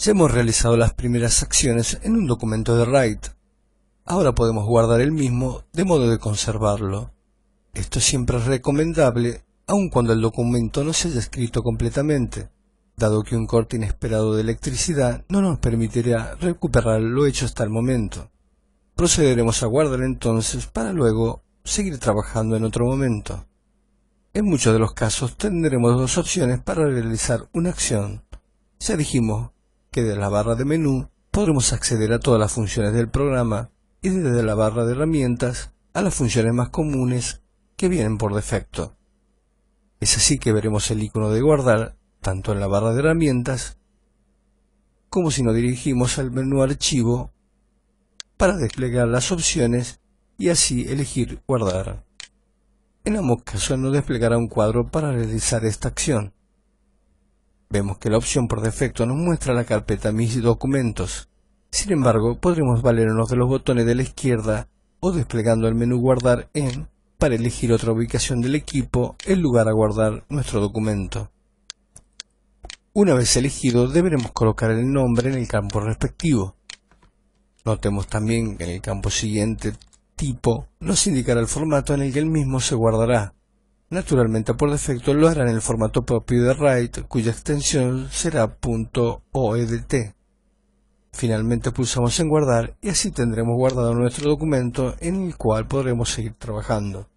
Ya hemos realizado las primeras acciones en un documento de Write. Ahora podemos guardar el mismo de modo de conservarlo. Esto siempre es recomendable aun cuando el documento no se haya escrito completamente, dado que un corte inesperado de electricidad no nos permitirá recuperar lo hecho hasta el momento. Procederemos a guardar entonces para luego seguir trabajando en otro momento. En muchos de los casos tendremos dos opciones para realizar una acción. Ya dijimos desde la barra de menú podremos acceder a todas las funciones del programa y desde la barra de herramientas a las funciones más comunes que vienen por defecto. Es así que veremos el icono de guardar tanto en la barra de herramientas como si nos dirigimos al menú archivo para desplegar las opciones y así elegir guardar. En ambos casos nos desplegará un cuadro para realizar esta acción. Vemos que la opción por defecto nos muestra la carpeta Mis documentos. Sin embargo, podremos valernos de los botones de la izquierda o desplegando el menú Guardar en para elegir otra ubicación del equipo, en lugar a guardar nuestro documento. Una vez elegido, deberemos colocar el nombre en el campo respectivo. Notemos también que en el campo siguiente, Tipo, nos indicará el formato en el que el mismo se guardará. Naturalmente por defecto lo harán en el formato propio de write, cuya extensión será .oedt. Finalmente pulsamos en guardar y así tendremos guardado nuestro documento en el cual podremos seguir trabajando.